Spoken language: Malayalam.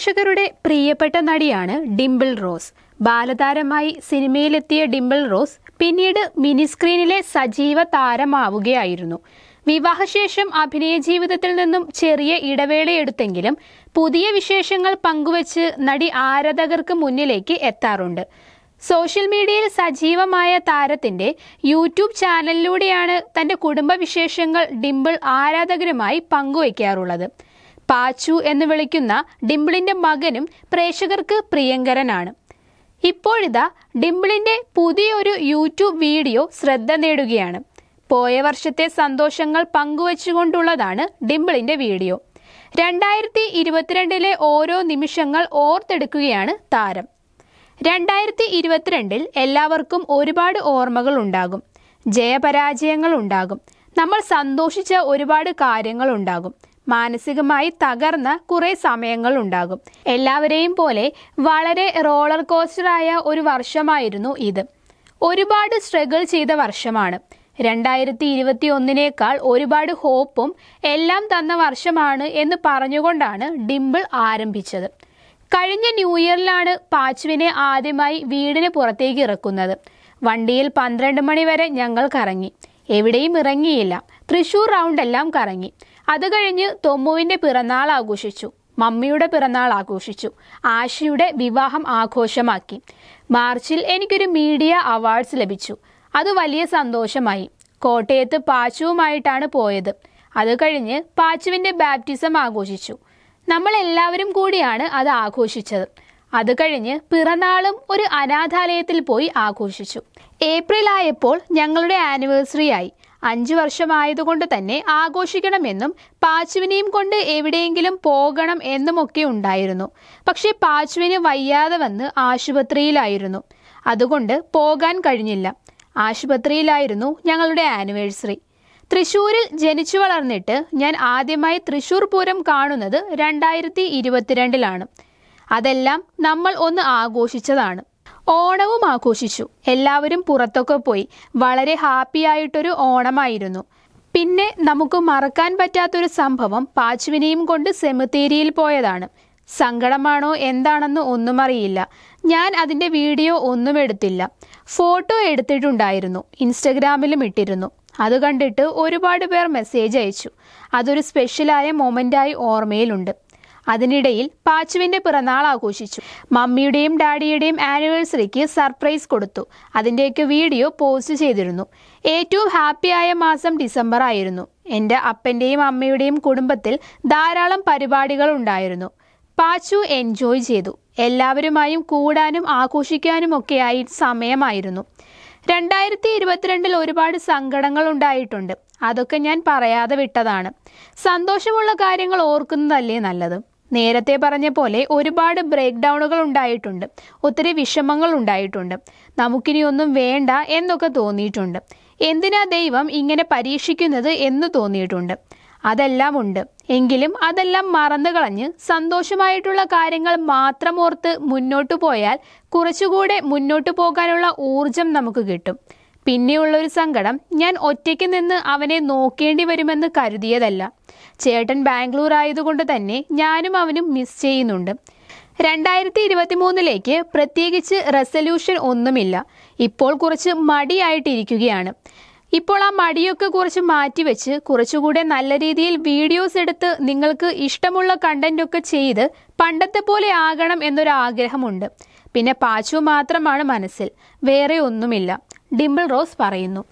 പ്രേക്ഷകരുടെ പ്രിയപ്പെട്ട നടിയാണ് ഡിംപിൾ റോസ് ബാലതാരമായി സിനിമയിലെത്തിയ ഡിംപിൾ റോസ് പിന്നീട് മിനിസ്ക്രീനിലെ സജീവ താരമാവുകയായിരുന്നു വിവാഹശേഷം അഭിനയ ജീവിതത്തിൽ നിന്നും ചെറിയ ഇടവേളയെടുത്തെങ്കിലും പുതിയ വിശേഷങ്ങൾ പങ്കുവച്ച് നടി ആരാധകർക്ക് മുന്നിലേക്ക് എത്താറുണ്ട് സോഷ്യൽ മീഡിയയിൽ സജീവമായ താരത്തിന്റെ യൂട്യൂബ് ചാനലിലൂടെയാണ് തന്റെ കുടുംബവിശേഷങ്ങൾ ഡിംപിൾ ആരാധകരുമായി പങ്കുവയ്ക്കാറുള്ളത് പാച്ചു എന്ന് വിളിക്കുന്ന ഡിംപിളിന്റെ മകനും പ്രേക്ഷകർക്ക് പ്രിയങ്കരനാണ് ഇപ്പോഴിതാ ഡിംപിളിന്റെ പുതിയൊരു യൂട്യൂബ് വീഡിയോ ശ്രദ്ധ നേടുകയാണ് പോയ വർഷത്തെ സന്തോഷങ്ങൾ പങ്കുവച്ചുകൊണ്ടുള്ളതാണ് ഡിംപിളിന്റെ വീഡിയോ രണ്ടായിരത്തി ഇരുപത്തിരണ്ടിലെ ഓരോ നിമിഷങ്ങൾ ഓർത്തെടുക്കുകയാണ് താരം രണ്ടായിരത്തി ഇരുപത്തിരണ്ടിൽ എല്ലാവർക്കും ഒരുപാട് ഓർമ്മകൾ ഉണ്ടാകും ജയപരാജയങ്ങൾ ഉണ്ടാകും നമ്മൾ സന്തോഷിച്ച ഒരുപാട് കാര്യങ്ങൾ ഉണ്ടാകും മാനസികമായി തകർന്ന കുറേ സമയങ്ങൾ ഉണ്ടാകും എല്ലാവരെയും പോലെ വളരെ റോളർ കോസ്റ്ററായ ഒരു വർഷമായിരുന്നു ഇത് ഒരുപാട് സ്ട്രഗിൾ ചെയ്ത വർഷമാണ് രണ്ടായിരത്തി ഇരുപത്തി ഒന്നിനേക്കാൾ ഒരുപാട് ഹോപ്പും എല്ലാം തന്ന വർഷമാണ് എന്ന് പറഞ്ഞുകൊണ്ടാണ് ഡിംപിൾ ആരംഭിച്ചത് കഴിഞ്ഞ ന്യൂ ഇയറിലാണ് പാച്ചുവിനെ ആദ്യമായി വീടിന് പുറത്തേക്ക് ഇറക്കുന്നത് വണ്ടിയിൽ പന്ത്രണ്ട് മണിവരെ ഞങ്ങൾ കറങ്ങി എവിടെയും ഇറങ്ങിയില്ല തൃശൂർ റൗണ്ട് എല്ലാം കറങ്ങി അത് കഴിഞ്ഞ് തൊമ്മുവിൻ്റെ പിറന്നാൾ ആഘോഷിച്ചു മമ്മിയുടെ പിറന്നാൾ ആഘോഷിച്ചു ആശയുടെ വിവാഹം ആഘോഷമാക്കി മാർച്ചിൽ എനിക്കൊരു മീഡിയ അവാർഡ്സ് ലഭിച്ചു അത് വലിയ സന്തോഷമായി കോട്ടയത്ത് പാച്ചുവുമായിട്ടാണ് പോയത് അത് കഴിഞ്ഞ് പാച്ചുവിൻ്റെ ബാപ്റ്റിസം ആഘോഷിച്ചു നമ്മൾ എല്ലാവരും കൂടിയാണ് അത് ആഘോഷിച്ചത് അത് കഴിഞ്ഞ് പിറന്നാളും ഒരു അനാഥാലയത്തിൽ പോയി ആഘോഷിച്ചു ഏപ്രിൽ ആയപ്പോൾ ഞങ്ങളുടെ ആനിവേഴ്സറി ആയി അഞ്ചു വർഷമായതുകൊണ്ട് തന്നെ ആഘോഷിക്കണമെന്നും പാച്ചുവിനെയും കൊണ്ട് എവിടെയെങ്കിലും പോകണം എന്നുമൊക്കെ ഉണ്ടായിരുന്നു പക്ഷേ പാച്ചുവിന് വയ്യാതെ വന്ന് ആശുപത്രിയിലായിരുന്നു അതുകൊണ്ട് പോകാൻ കഴിഞ്ഞില്ല ആശുപത്രിയിലായിരുന്നു ഞങ്ങളുടെ ആനിവേഴ്സറി തൃശൂരിൽ ജനിച്ചു വളർന്നിട്ട് ഞാൻ ആദ്യമായി തൃശൂർ പൂരം കാണുന്നത് രണ്ടായിരത്തി ഇരുപത്തിരണ്ടിലാണ് അതെല്ലാം നമ്മൾ ഒന്ന് ആഘോഷിച്ചതാണ് ഓണവും ആഘോഷിച്ചു എല്ലാവരും പുറത്തൊക്കെ പോയി വളരെ ഹാപ്പിയായിട്ടൊരു ഓണമായിരുന്നു പിന്നെ നമുക്ക് മറക്കാൻ പറ്റാത്തൊരു സംഭവം പാച്ചുവിനെയും കൊണ്ട് സെമിത്തേരിയിൽ പോയതാണ് സങ്കടമാണോ എന്താണെന്ന് ഒന്നും അറിയില്ല ഞാൻ അതിൻ്റെ വീഡിയോ ഒന്നും എടുത്തില്ല ഫോട്ടോ എടുത്തിട്ടുണ്ടായിരുന്നു ഇൻസ്റ്റഗ്രാമിലും ഇട്ടിരുന്നു അത് കണ്ടിട്ട് ഒരുപാട് പേർ മെസ്സേജ് അയച്ചു അതൊരു സ്പെഷ്യലായ മൊമെൻ്റായി ഓർമ്മയിലുണ്ട് അതിനിടയിൽ പാച്ചുവിന്റെ പിറന്നാൾ ആഘോഷിച്ചു മമ്മിയുടെയും ഡാഡിയുടെയും ആനിവേഴ്സറിക്ക് സർപ്രൈസ് കൊടുത്തു അതിൻ്റെയൊക്കെ വീഡിയോ പോസ്റ്റ് ചെയ്തിരുന്നു ഏറ്റവും ഹാപ്പിയായ മാസം ഡിസംബർ ആയിരുന്നു എൻ്റെ അപ്പൻ്റെയും അമ്മയുടെയും കുടുംബത്തിൽ ധാരാളം പരിപാടികൾ ഉണ്ടായിരുന്നു പാച്ചു എൻജോയ് ചെയ്തു എല്ലാവരുമായും കൂടാനും ആഘോഷിക്കാനും ഒക്കെയായി സമയമായിരുന്നു രണ്ടായിരത്തി ഇരുപത്തിരണ്ടിൽ ഒരുപാട് സങ്കടങ്ങൾ ഉണ്ടായിട്ടുണ്ട് അതൊക്കെ ഞാൻ പറയാതെ വിട്ടതാണ് സന്തോഷമുള്ള കാര്യങ്ങൾ ഓർക്കുന്നതല്ലേ നല്ലത് നേരത്തെ പറഞ്ഞ പോലെ ഒരുപാട് ബ്രേക്ക് ഡൗണുകൾ ഉണ്ടായിട്ടുണ്ട് ഒത്തിരി വിഷമങ്ങൾ ഉണ്ടായിട്ടുണ്ട് നമുക്കിനിയൊന്നും വേണ്ട എന്നൊക്കെ തോന്നിയിട്ടുണ്ട് എന്തിനാ ദൈവം ഇങ്ങനെ പരീക്ഷിക്കുന്നത് എന്ന് തോന്നിയിട്ടുണ്ട് അതെല്ലാം ഉണ്ട് എങ്കിലും അതെല്ലാം മറന്നു കളഞ്ഞ് സന്തോഷമായിട്ടുള്ള കാര്യങ്ങൾ മാത്രം ഓർത്ത് മുന്നോട്ട് പോയാൽ കുറച്ചുകൂടെ മുന്നോട്ട് പോകാനുള്ള ഊർജം നമുക്ക് കിട്ടും പിന്നെയുള്ളൊരു സങ്കടം ഞാൻ ഒറ്റയ്ക്ക് നിന്ന് അവനെ നോക്കേണ്ടി വരുമെന്ന് കരുതിയതല്ല ചേട്ടൻ ബാംഗ്ലൂർ ആയതുകൊണ്ട് തന്നെ ഞാനും അവനും മിസ് ചെയ്യുന്നുണ്ട് രണ്ടായിരത്തി ഇരുപത്തി മൂന്നിലേക്ക് പ്രത്യേകിച്ച് റെസല്യൂഷൻ ഒന്നുമില്ല ഇപ്പോൾ കുറച്ച് മടിയായിട്ടിരിക്കുകയാണ് ഇപ്പോൾ ആ മടിയൊക്കെ കുറച്ച് മാറ്റിവെച്ച് കുറച്ചുകൂടെ നല്ല രീതിയിൽ വീഡിയോസ് എടുത്ത് നിങ്ങൾക്ക് ഇഷ്ടമുള്ള കണ്ടൻറ്റൊക്കെ ചെയ്ത് പണ്ടത്തെ പോലെ ആകണം എന്നൊരാഗ്രഹമുണ്ട് പിന്നെ പാച്ചു മാത്രമാണ് മനസ്സിൽ വേറെ ഒന്നുമില്ല ഡിംപിൾ റോസ് പറയുന്നു